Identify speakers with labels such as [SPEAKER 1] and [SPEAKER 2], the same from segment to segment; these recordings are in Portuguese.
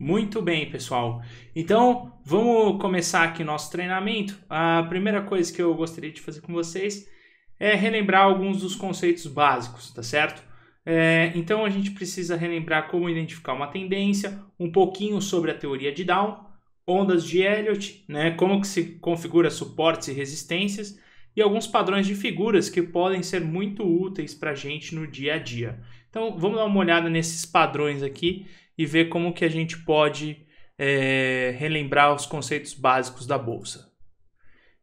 [SPEAKER 1] Muito bem, pessoal. Então, vamos começar aqui nosso treinamento. A primeira coisa que eu gostaria de fazer com vocês é relembrar alguns dos conceitos básicos, tá certo? É, então, a gente precisa relembrar como identificar uma tendência, um pouquinho sobre a teoria de Down, ondas de Elliott, né, como que se configura suportes e resistências, e alguns padrões de figuras que podem ser muito úteis para a gente no dia a dia. Então, vamos dar uma olhada nesses padrões aqui e ver como que a gente pode é, relembrar os conceitos básicos da bolsa.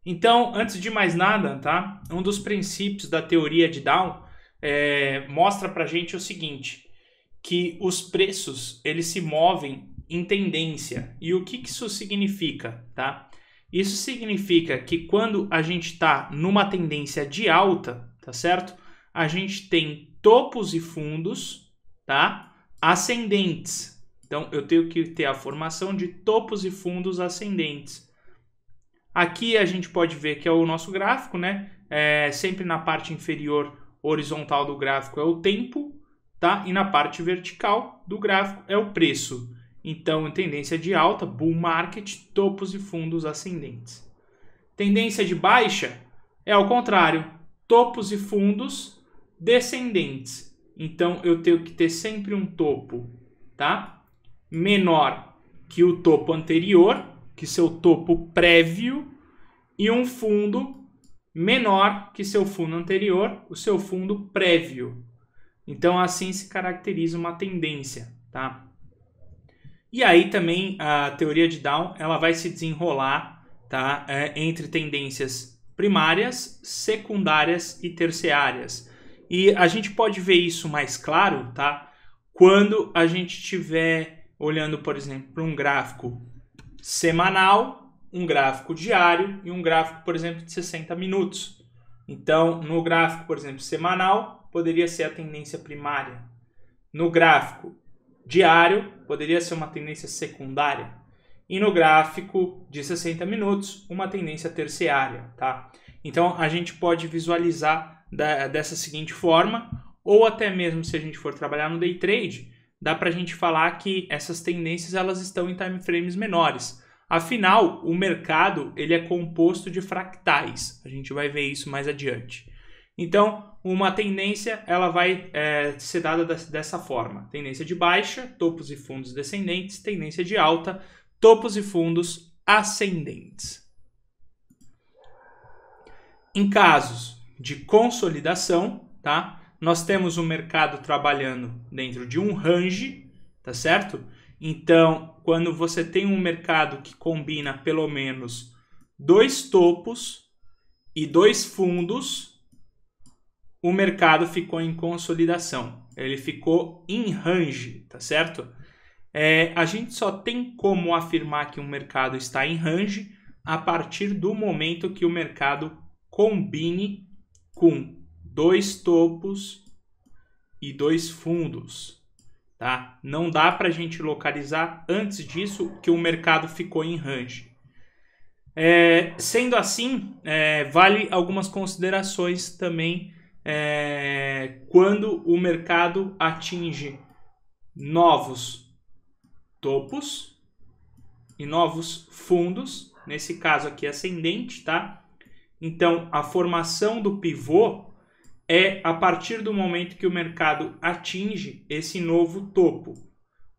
[SPEAKER 1] Então, antes de mais nada, tá? Um dos princípios da teoria de Dow é, mostra para gente o seguinte, que os preços eles se movem em tendência. E o que, que isso significa, tá? Isso significa que quando a gente está numa tendência de alta, tá certo? A gente tem topos e fundos, tá? ascendentes. Então, eu tenho que ter a formação de topos e fundos ascendentes. Aqui a gente pode ver que é o nosso gráfico, né? É, sempre na parte inferior horizontal do gráfico é o tempo, tá? E na parte vertical do gráfico é o preço. Então, tendência de alta, bull market, topos e fundos ascendentes. Tendência de baixa é ao contrário, topos e fundos descendentes. Então eu tenho que ter sempre um topo, tá? Menor que o topo anterior, que seu topo prévio, e um fundo menor que seu fundo anterior, o seu fundo prévio. Então assim se caracteriza uma tendência, tá? E aí também a teoria de Down ela vai se desenrolar, tá? É, entre tendências primárias, secundárias e terciárias. E a gente pode ver isso mais claro, tá? Quando a gente estiver olhando, por exemplo, para um gráfico semanal, um gráfico diário e um gráfico, por exemplo, de 60 minutos. Então, no gráfico, por exemplo, semanal, poderia ser a tendência primária. No gráfico diário, poderia ser uma tendência secundária. E no gráfico de 60 minutos, uma tendência terciária, tá? Então a gente pode visualizar da, dessa seguinte forma, ou até mesmo se a gente for trabalhar no day trade, dá para a gente falar que essas tendências elas estão em time frames menores. Afinal, o mercado ele é composto de fractais. A gente vai ver isso mais adiante. Então, uma tendência ela vai é, ser dada dessa forma: tendência de baixa, topos e fundos descendentes; tendência de alta, topos e fundos ascendentes. Em casos de consolidação, tá? Nós temos o um mercado trabalhando dentro de um range, tá certo? Então, quando você tem um mercado que combina pelo menos dois topos e dois fundos, o mercado ficou em consolidação. Ele ficou em range, tá certo? É, a gente só tem como afirmar que um mercado está em range a partir do momento que o mercado combine com dois topos e dois fundos. Tá? Não dá para a gente localizar antes disso que o mercado ficou em range. É, sendo assim, é, vale algumas considerações também é, quando o mercado atinge novos topos e novos fundos, nesse caso aqui ascendente, tá? Então, a formação do pivô é a partir do momento que o mercado atinge esse novo topo.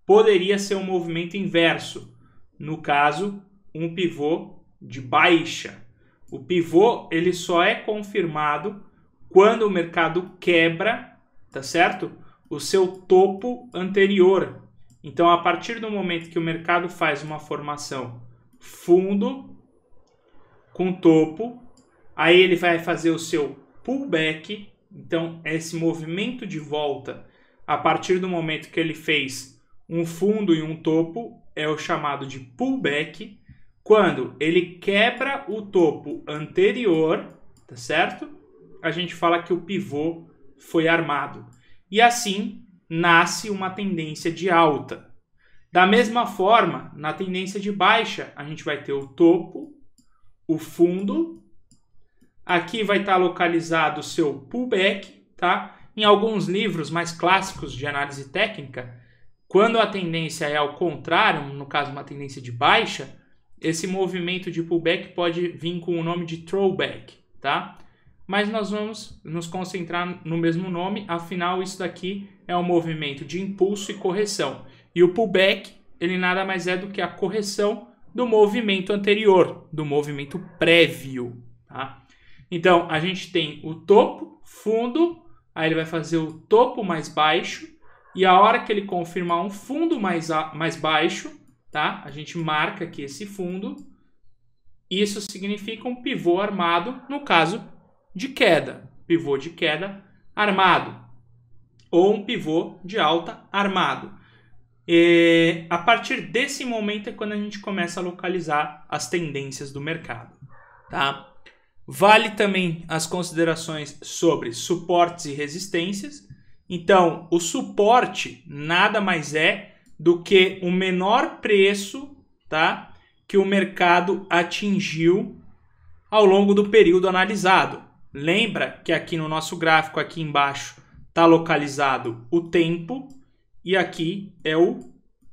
[SPEAKER 1] Poderia ser um movimento inverso, no caso, um pivô de baixa. O pivô ele só é confirmado quando o mercado quebra, tá certo? O seu topo anterior. Então, a partir do momento que o mercado faz uma formação fundo com topo, Aí ele vai fazer o seu pullback, então esse movimento de volta a partir do momento que ele fez um fundo e um topo é o chamado de pullback, quando ele quebra o topo anterior, tá certo? A gente fala que o pivô foi armado. E assim nasce uma tendência de alta. Da mesma forma, na tendência de baixa, a gente vai ter o topo, o fundo Aqui vai estar tá localizado o seu pullback, tá? Em alguns livros mais clássicos de análise técnica, quando a tendência é ao contrário, no caso uma tendência de baixa, esse movimento de pullback pode vir com o nome de throwback, tá? Mas nós vamos nos concentrar no mesmo nome, afinal isso daqui é um movimento de impulso e correção. E o pullback, ele nada mais é do que a correção do movimento anterior, do movimento prévio, tá? Então, a gente tem o topo, fundo, aí ele vai fazer o topo mais baixo, e a hora que ele confirmar um fundo mais, mais baixo, tá? A gente marca aqui esse fundo. Isso significa um pivô armado, no caso de queda. Pivô de queda armado. Ou um pivô de alta armado. E a partir desse momento é quando a gente começa a localizar as tendências do mercado, tá? Vale também as considerações sobre suportes e resistências. Então, o suporte nada mais é do que o menor preço, tá? que o mercado atingiu ao longo do período analisado. Lembra que aqui no nosso gráfico aqui embaixo está localizado o tempo e aqui é o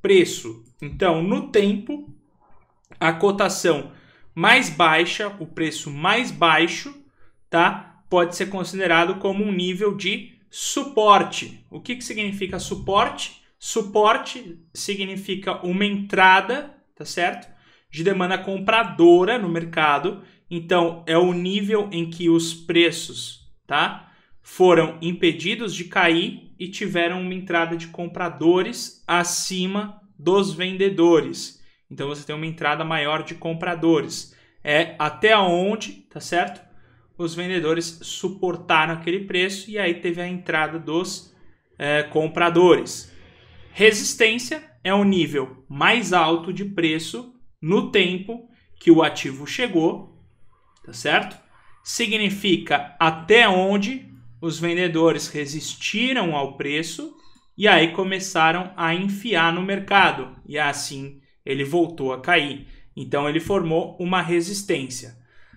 [SPEAKER 1] preço. Então, no tempo, a cotação mais baixa, o preço mais baixo, tá? Pode ser considerado como um nível de suporte. O que, que significa suporte? Suporte significa uma entrada, tá certo? De demanda compradora no mercado. Então, é o nível em que os preços, tá? Foram impedidos de cair e tiveram uma entrada de compradores acima dos vendedores. Então você tem uma entrada maior de compradores. É até onde, tá certo? Os vendedores suportaram aquele preço e aí teve a entrada dos é, compradores. Resistência é o nível mais alto de preço no tempo que o ativo chegou, tá certo? Significa até onde os vendedores resistiram ao preço e aí começaram a enfiar no mercado. E é assim ele voltou a cair. Então ele formou uma resistência.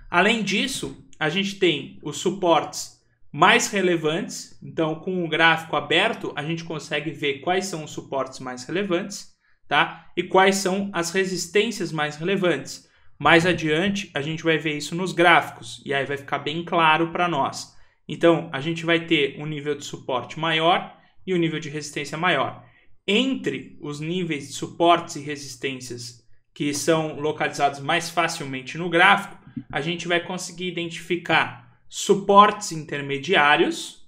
[SPEAKER 1] Além disso, a gente tem os suportes mais relevantes. Então, com o gráfico aberto, a gente consegue ver quais são os suportes mais relevantes, tá? E quais são as resistências mais relevantes. Mais adiante, a gente vai ver isso nos gráficos e aí vai ficar bem claro para nós. Então, a gente vai ter um nível de suporte maior e um nível de resistência maior entre os níveis de suportes e resistências que são localizados mais facilmente no gráfico, a gente vai conseguir identificar suportes intermediários,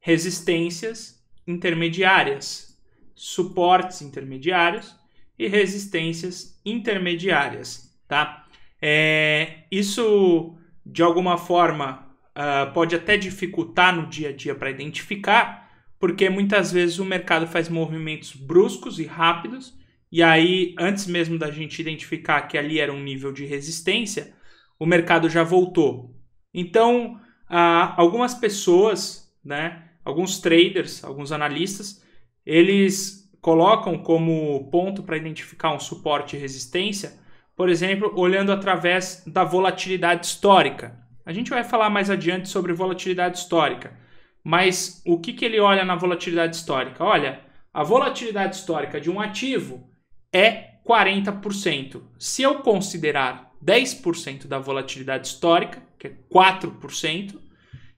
[SPEAKER 1] resistências intermediárias, suportes intermediários e resistências intermediárias, tá? É, isso de alguma forma uh, pode até dificultar no dia a dia para identificar, porque muitas vezes o mercado faz movimentos bruscos e rápidos, e aí, antes mesmo da gente identificar que ali era um nível de resistência, o mercado já voltou. Então, algumas pessoas, né, alguns traders, alguns analistas, eles colocam como ponto para identificar um suporte e resistência, por exemplo, olhando através da volatilidade histórica. A gente vai falar mais adiante sobre volatilidade histórica mas o que, que ele olha na volatilidade histórica? Olha, a volatilidade histórica de um ativo é 40%. Se eu considerar 10% da volatilidade histórica, que é 4%,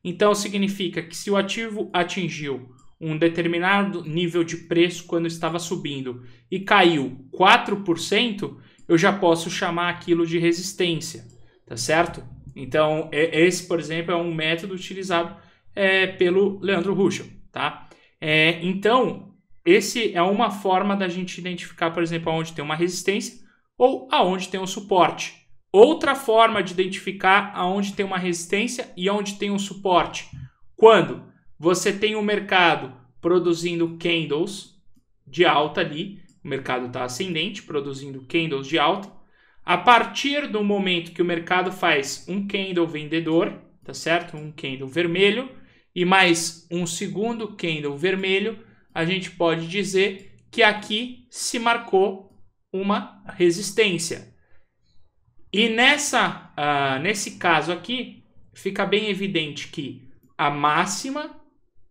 [SPEAKER 1] então significa que se o ativo atingiu um determinado nível de preço quando estava subindo e caiu 4%, eu já posso chamar aquilo de resistência, tá certo? Então, esse, por exemplo, é um método utilizado é, pelo Leandro Ruschel, tá? É, então, esse é uma forma da gente identificar, por exemplo, aonde tem uma resistência ou aonde tem um suporte. Outra forma de identificar aonde tem uma resistência e aonde tem um suporte. Quando você tem o um mercado produzindo candles de alta ali, o mercado está ascendente, produzindo candles de alta. A partir do momento que o mercado faz um candle vendedor, tá certo? Um candle vermelho, e mais um segundo candle vermelho, a gente pode dizer que aqui se marcou uma resistência. E nessa, uh, nesse caso aqui, fica bem evidente que a máxima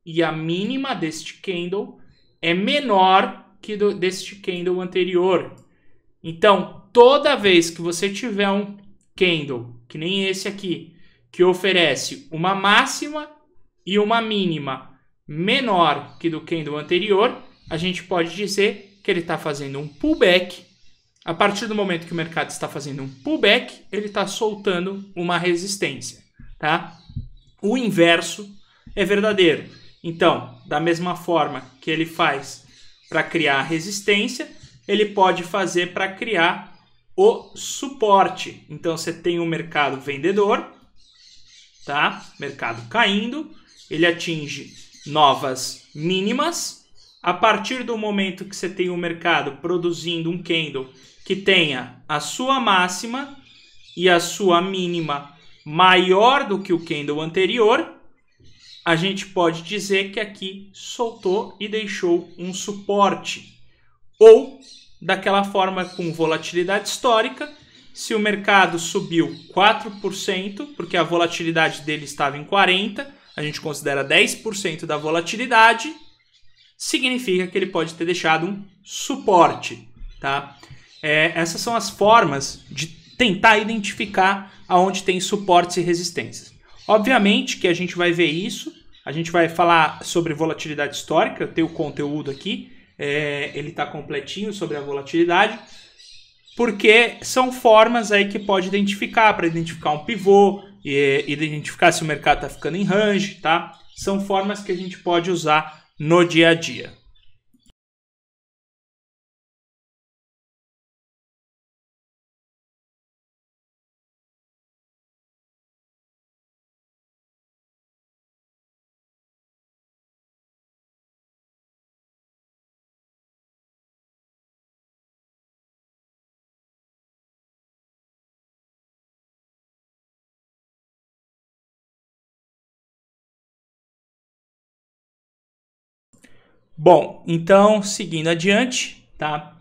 [SPEAKER 1] e a mínima deste candle é menor que do, deste candle anterior. Então, toda vez que você tiver um candle, que nem esse aqui, que oferece uma máxima e uma mínima menor que do candle anterior, a gente pode dizer que ele está fazendo um pullback. A partir do momento que o mercado está fazendo um pullback, ele está soltando uma resistência. Tá? O inverso é verdadeiro. Então, da mesma forma que ele faz para criar resistência, ele pode fazer para criar o suporte. Então, você tem um mercado vendedor, tá? Mercado caindo, ele atinge novas mínimas. A partir do momento que você tem o um mercado produzindo um candle que tenha a sua máxima e a sua mínima maior do que o candle anterior, a gente pode dizer que aqui soltou e deixou um suporte. Ou, daquela forma com volatilidade histórica, se o mercado subiu 4%, porque a volatilidade dele estava em 40%, a gente considera 10% da volatilidade, significa que ele pode ter deixado um suporte, tá? É, essas são as formas de tentar identificar aonde tem suportes e resistências. Obviamente que a gente vai ver isso, a gente vai falar sobre volatilidade histórica, eu tenho o conteúdo aqui, é, ele está completinho sobre a volatilidade, porque são formas aí que pode identificar, para identificar um pivô, e identificar se o mercado está ficando em range, tá? São formas que a gente pode usar no dia a dia. Bom, então seguindo adiante, tá?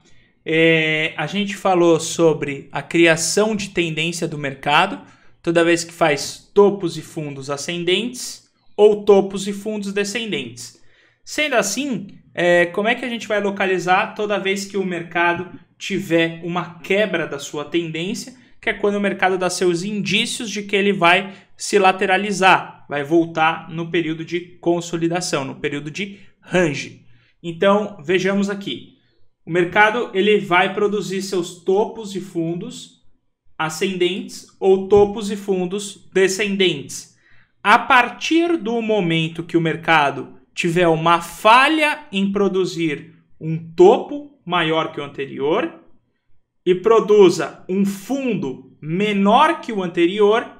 [SPEAKER 1] É, a gente falou sobre a criação de tendência do mercado, toda vez que faz topos e fundos ascendentes ou topos e fundos descendentes. Sendo assim, é, como é que a gente vai localizar toda vez que o mercado tiver uma quebra da sua tendência, que é quando o mercado dá seus indícios de que ele vai se lateralizar, vai voltar no período de consolidação, no período de range. Então, vejamos aqui. O mercado ele vai produzir seus topos e fundos ascendentes ou topos e fundos descendentes. A partir do momento que o mercado tiver uma falha em produzir um topo maior que o anterior e produza um fundo menor que o anterior,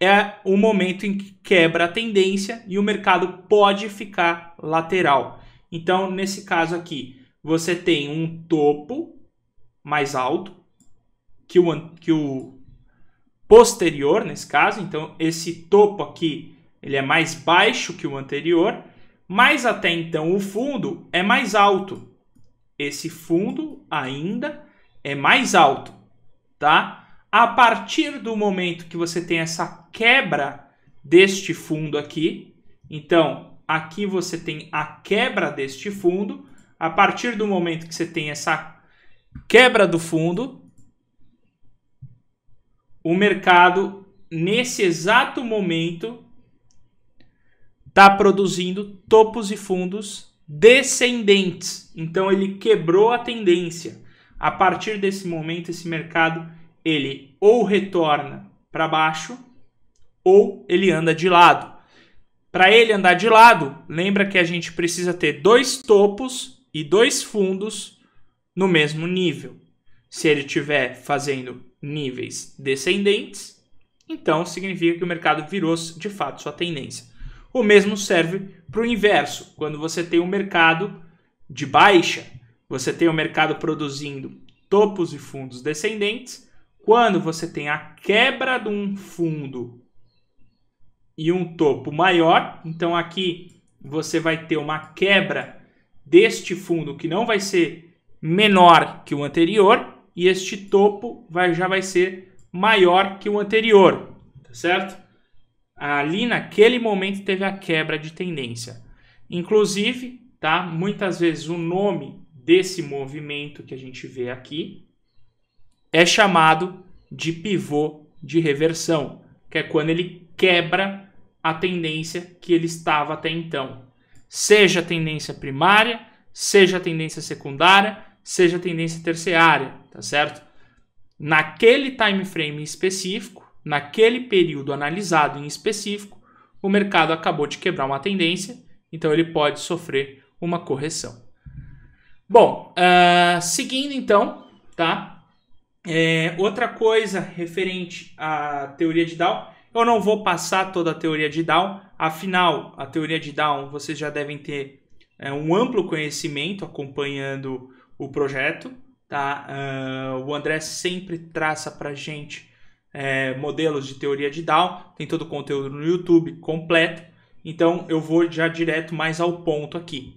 [SPEAKER 1] é o momento em que quebra a tendência e o mercado pode ficar lateral. Então, nesse caso aqui, você tem um topo mais alto que o, que o posterior, nesse caso. Então, esse topo aqui ele é mais baixo que o anterior, mas até então o fundo é mais alto. Esse fundo ainda é mais alto, tá? A partir do momento que você tem essa quebra deste fundo aqui, então aqui você tem a quebra deste fundo. A partir do momento que você tem essa quebra do fundo, o mercado, nesse exato momento, está produzindo topos e fundos descendentes. Então, ele quebrou a tendência. A partir desse momento, esse mercado ele ou retorna para baixo ou ele anda de lado. Para ele andar de lado, lembra que a gente precisa ter dois topos e dois fundos no mesmo nível. Se ele estiver fazendo níveis descendentes, então significa que o mercado virou de fato sua tendência. O mesmo serve para o inverso. Quando você tem um mercado de baixa, você tem o um mercado produzindo topos e fundos descendentes. Quando você tem a quebra de um fundo e um topo maior. Então aqui você vai ter uma quebra deste fundo que não vai ser menor que o anterior e este topo vai, já vai ser maior que o anterior, tá certo? Ali naquele momento teve a quebra de tendência. Inclusive, tá? Muitas vezes o nome desse movimento que a gente vê aqui é chamado de pivô de reversão que é quando ele quebra a tendência que ele estava até então. Seja a tendência primária, seja a tendência secundária, seja a tendência terciária, tá certo? Naquele time frame específico, naquele período analisado em específico, o mercado acabou de quebrar uma tendência, então ele pode sofrer uma correção. Bom, uh, seguindo então, tá? É, outra coisa referente à teoria de Down, eu não vou passar toda a teoria de Down, afinal, a teoria de Down vocês já devem ter é, um amplo conhecimento acompanhando o projeto. Tá? Uh, o André sempre traça para gente é, modelos de teoria de Down, tem todo o conteúdo no YouTube completo, então eu vou já direto mais ao ponto aqui.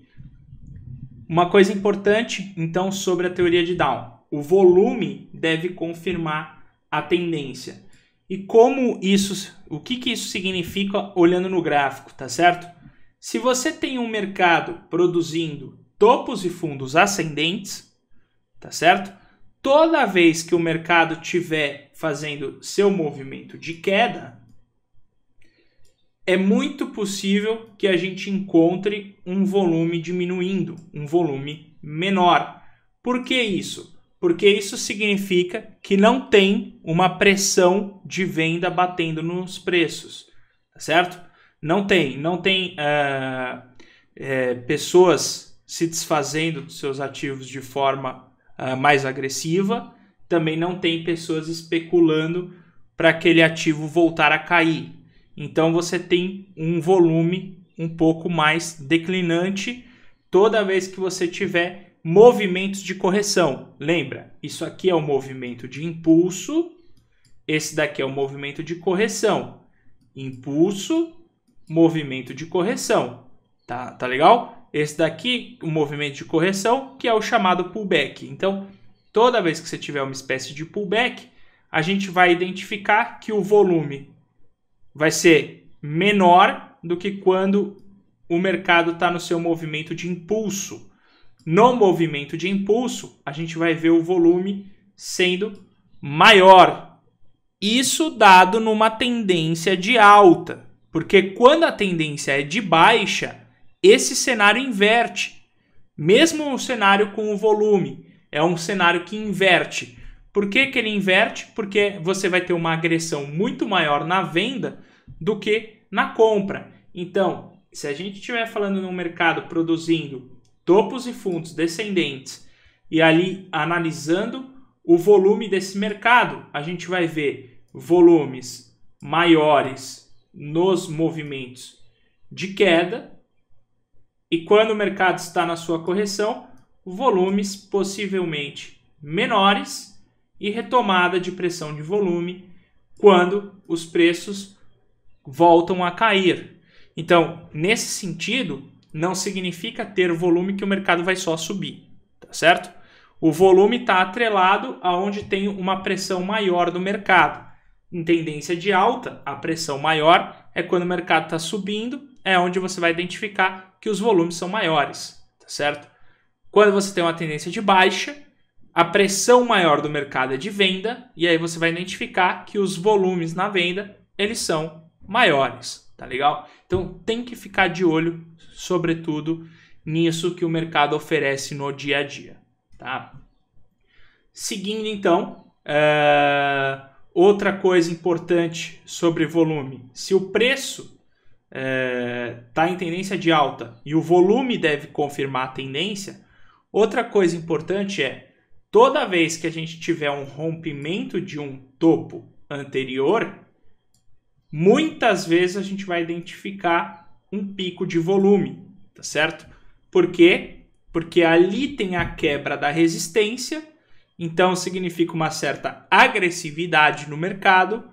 [SPEAKER 1] Uma coisa importante, então, sobre a teoria de Down o volume deve confirmar a tendência. E como isso, o que, que isso significa olhando no gráfico, tá certo? Se você tem um mercado produzindo topos e fundos ascendentes, tá certo? Toda vez que o mercado tiver fazendo seu movimento de queda, é muito possível que a gente encontre um volume diminuindo, um volume menor. Por que isso? porque isso significa que não tem uma pressão de venda batendo nos preços, tá certo? Não tem, não tem uh, é, pessoas se desfazendo dos seus ativos de forma uh, mais agressiva, também não tem pessoas especulando para aquele ativo voltar a cair. Então você tem um volume um pouco mais declinante toda vez que você tiver movimentos de correção. Lembra, isso aqui é o movimento de impulso, esse daqui é o movimento de correção. Impulso, movimento de correção. Tá, tá legal? Esse daqui, o movimento de correção, que é o chamado pullback. Então, toda vez que você tiver uma espécie de pullback, a gente vai identificar que o volume vai ser menor do que quando o mercado está no seu movimento de impulso. No movimento de impulso, a gente vai ver o volume sendo maior. Isso dado numa tendência de alta, porque quando a tendência é de baixa, esse cenário inverte. Mesmo o cenário com o volume, é um cenário que inverte. Por que, que ele inverte? Porque você vai ter uma agressão muito maior na venda do que na compra. Então, se a gente estiver falando num mercado produzindo topos e fundos descendentes e ali analisando o volume desse mercado, a gente vai ver volumes maiores nos movimentos de queda e quando o mercado está na sua correção, volumes possivelmente menores e retomada de pressão de volume quando os preços voltam a cair. Então, nesse sentido, não significa ter volume que o mercado vai só subir, tá certo? O volume está atrelado aonde tem uma pressão maior do mercado. Em tendência de alta, a pressão maior é quando o mercado está subindo, é onde você vai identificar que os volumes são maiores, tá certo? Quando você tem uma tendência de baixa, a pressão maior do mercado é de venda, e aí você vai identificar que os volumes na venda, eles são maiores, tá legal? Então tem que ficar de olho, sobretudo, nisso que o mercado oferece no dia a dia. Tá? Seguindo então, é... outra coisa importante sobre volume: se o preço está eh, é... em tendência de alta e o volume deve confirmar a tendência, outra coisa importante é toda vez que a gente tiver um rompimento de um topo anterior, muitas vezes a gente vai identificar um pico de volume, tá certo? Por quê? Porque ali tem a quebra da resistência, então significa uma certa agressividade no mercado.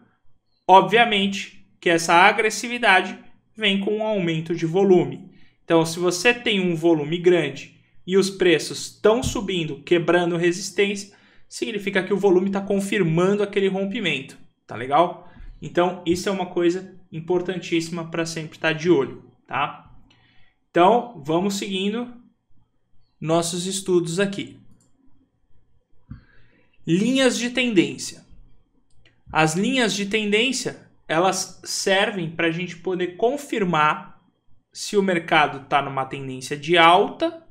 [SPEAKER 1] Obviamente que essa agressividade vem com um aumento de volume. Então, se você tem um volume grande e os preços estão subindo, quebrando resistência, significa que o volume está confirmando aquele rompimento, tá legal? Então, isso é uma coisa importantíssima para sempre estar tá de olho, tá? Então, vamos seguindo nossos estudos aqui. Linhas de tendência. As linhas de tendência, elas servem para a gente poder confirmar se o mercado está numa tendência de alta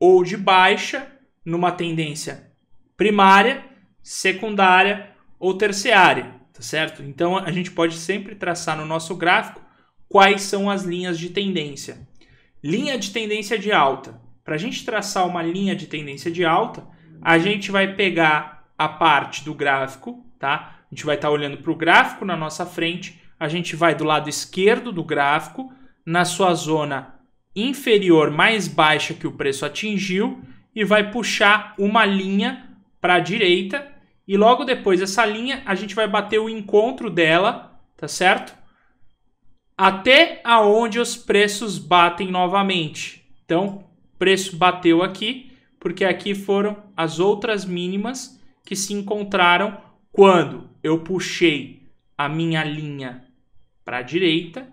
[SPEAKER 1] ou de baixa, numa tendência primária, secundária ou terciária tá certo? Então a gente pode sempre traçar no nosso gráfico quais são as linhas de tendência. Linha de tendência de alta. Para a gente traçar uma linha de tendência de alta, a gente vai pegar a parte do gráfico, tá? A gente vai estar tá olhando para o gráfico na nossa frente, a gente vai do lado esquerdo do gráfico, na sua zona inferior mais baixa que o preço atingiu, e vai puxar uma linha para a direita e logo depois dessa linha, a gente vai bater o encontro dela, tá certo? Até aonde os preços batem novamente. Então, preço bateu aqui, porque aqui foram as outras mínimas que se encontraram quando eu puxei a minha linha para a direita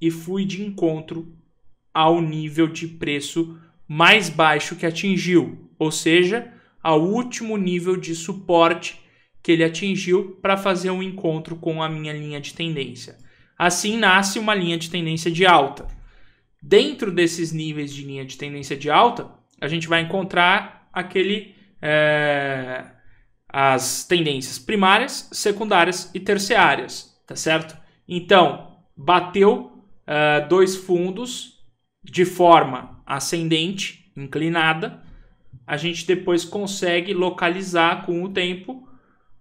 [SPEAKER 1] e fui de encontro ao nível de preço mais baixo que atingiu, ou seja, ao último nível de suporte que ele atingiu para fazer um encontro com a minha linha de tendência. Assim nasce uma linha de tendência de alta. Dentro desses níveis de linha de tendência de alta, a gente vai encontrar aquele é, as tendências primárias, secundárias e terciárias, tá certo? Então bateu é, dois fundos de forma ascendente, inclinada, a gente depois consegue localizar com o tempo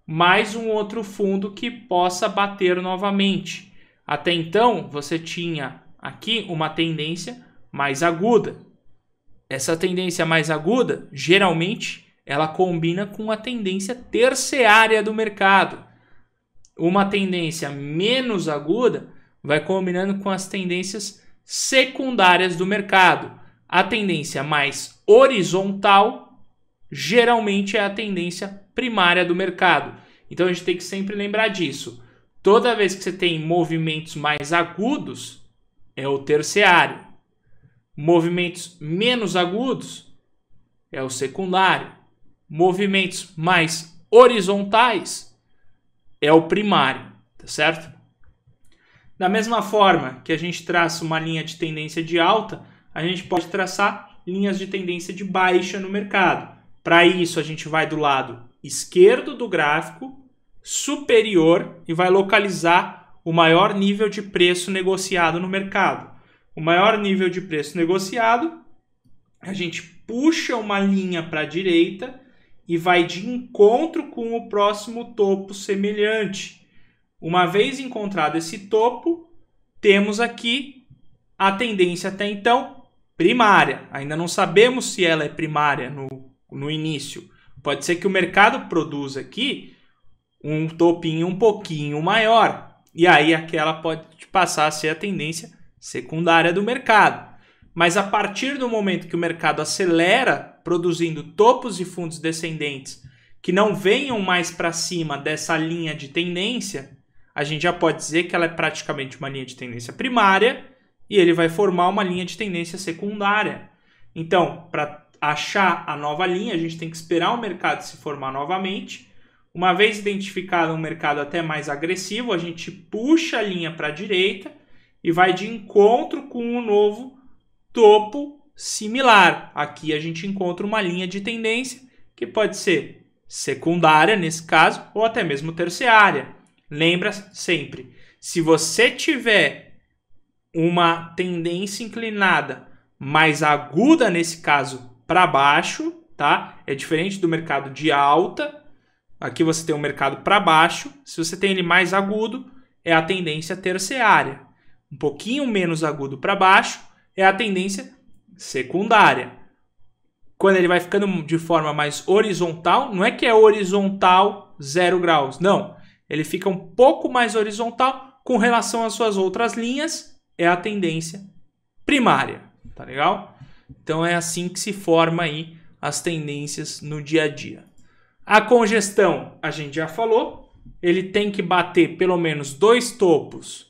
[SPEAKER 1] mais um outro fundo que possa bater novamente. Até então, você tinha aqui uma tendência mais aguda. Essa tendência mais aguda, geralmente, ela combina com a tendência terciária do mercado. Uma tendência menos aguda vai combinando com as tendências secundárias do mercado. A tendência mais horizontal geralmente é a tendência primária do mercado. Então a gente tem que sempre lembrar disso. Toda vez que você tem movimentos mais agudos, é o terciário. Movimentos menos agudos é o secundário. Movimentos mais horizontais é o primário, tá certo? Da mesma forma que a gente traça uma linha de tendência de alta, a gente pode traçar linhas de tendência de baixa no mercado. Para isso, a gente vai do lado esquerdo do gráfico, superior, e vai localizar o maior nível de preço negociado no mercado. O maior nível de preço negociado, a gente puxa uma linha para a direita e vai de encontro com o próximo topo semelhante. Uma vez encontrado esse topo, temos aqui a tendência até então primária. Ainda não sabemos se ela é primária no, no início. Pode ser que o mercado produza aqui um topinho um pouquinho maior. E aí aquela pode passar a ser a tendência secundária do mercado. Mas a partir do momento que o mercado acelera, produzindo topos e fundos descendentes que não venham mais para cima dessa linha de tendência, a gente já pode dizer que ela é praticamente uma linha de tendência primária e ele vai formar uma linha de tendência secundária. Então, para achar a nova linha, a gente tem que esperar o mercado se formar novamente. Uma vez identificado um mercado até mais agressivo, a gente puxa a linha para a direita e vai de encontro com um novo topo similar. Aqui a gente encontra uma linha de tendência que pode ser secundária, nesse caso, ou até mesmo terciária. Lembra sempre, se você tiver uma tendência inclinada mais aguda, nesse caso, para baixo, tá? É diferente do mercado de alta. Aqui você tem um mercado para baixo. Se você tem ele mais agudo, é a tendência terciária. Um pouquinho menos agudo para baixo é a tendência secundária. Quando ele vai ficando de forma mais horizontal, não é que é horizontal zero graus, não. Ele fica um pouco mais horizontal com relação às suas outras linhas é a tendência primária, tá legal? Então é assim que se forma aí as tendências no dia a dia. A congestão, a gente já falou, ele tem que bater pelo menos dois topos,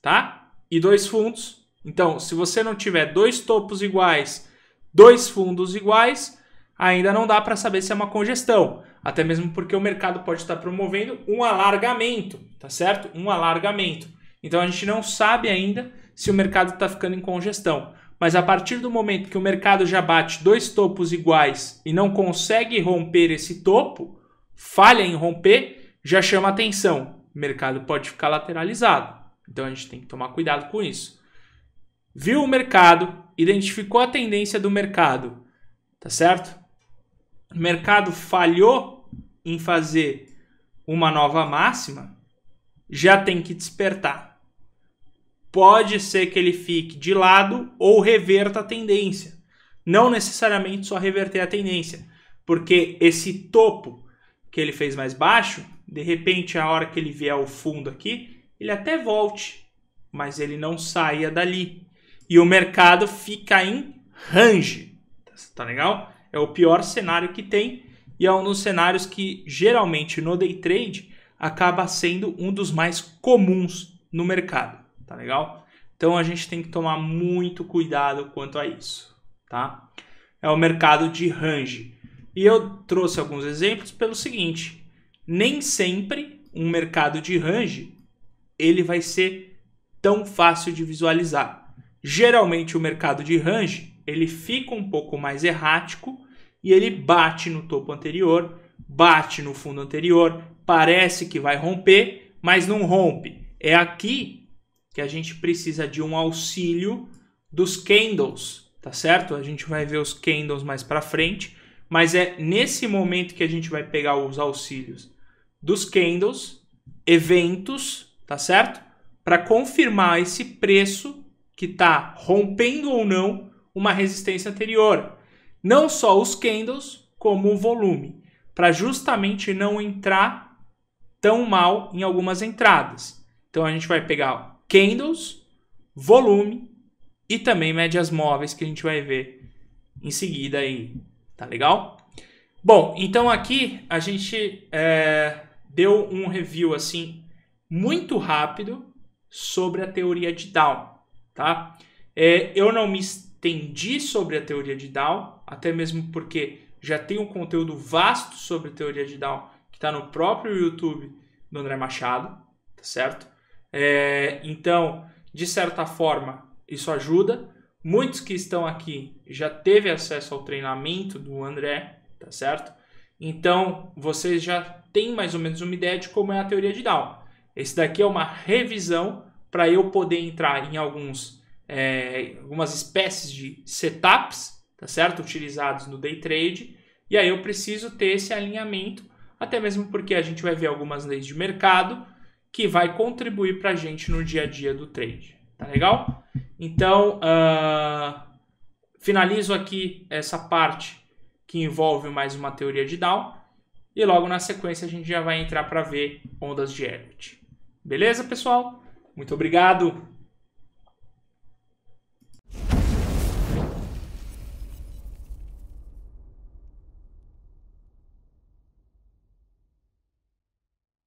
[SPEAKER 1] tá? E dois fundos. Então, se você não tiver dois topos iguais, dois fundos iguais, ainda não dá para saber se é uma congestão. Até mesmo porque o mercado pode estar promovendo um alargamento, tá certo? Um alargamento. Então a gente não sabe ainda se o mercado está ficando em congestão. Mas a partir do momento que o mercado já bate dois topos iguais e não consegue romper esse topo, falha em romper, já chama atenção. O mercado pode ficar lateralizado. Então a gente tem que tomar cuidado com isso. Viu o mercado, identificou a tendência do mercado, tá certo? O mercado falhou em fazer uma nova máxima, já tem que despertar. Pode ser que ele fique de lado ou reverta a tendência. Não necessariamente só reverter a tendência, porque esse topo que ele fez mais baixo, de repente a hora que ele vier ao fundo aqui, ele até volte, mas ele não saia dali. E o mercado fica em range. Tá legal? É o pior cenário que tem e é um dos cenários que geralmente no day trade acaba sendo um dos mais comuns no mercado tá legal? Então a gente tem que tomar muito cuidado quanto a isso, tá? É o mercado de range. E eu trouxe alguns exemplos pelo seguinte: nem sempre um mercado de range ele vai ser tão fácil de visualizar. Geralmente o mercado de range ele fica um pouco mais errático e ele bate no topo anterior, bate no fundo anterior, parece que vai romper, mas não rompe. É aqui que a gente precisa de um auxílio dos candles, tá certo? A gente vai ver os candles mais para frente, mas é nesse momento que a gente vai pegar os auxílios dos candles, eventos, tá certo? Para confirmar esse preço que está rompendo ou não uma resistência anterior. Não só os candles, como o volume, para justamente não entrar tão mal em algumas entradas. Então a gente vai pegar candles, volume e também médias móveis que a gente vai ver em seguida aí, tá legal? Bom, então aqui a gente é, deu um review assim muito rápido sobre a teoria de Dow tá? É, eu não me estendi sobre a teoria de Dow até mesmo porque já tem um conteúdo vasto sobre a teoria de Dow que está no próprio YouTube do André Machado, tá certo? É, então, de certa forma, isso ajuda. Muitos que estão aqui já teve acesso ao treinamento do André, tá certo? Então, vocês já têm mais ou menos uma ideia de como é a teoria de Down. Esse daqui é uma revisão para eu poder entrar em alguns, é, algumas espécies de setups, tá certo? Utilizados no day trade. E aí eu preciso ter esse alinhamento, até mesmo porque a gente vai ver algumas leis de mercado que vai contribuir para a gente no dia a dia do trade. Tá legal? Então, uh, finalizo aqui essa parte que envolve mais uma teoria de Dow e logo na sequência a gente já vai entrar para ver ondas de equity. Beleza, pessoal? Muito obrigado!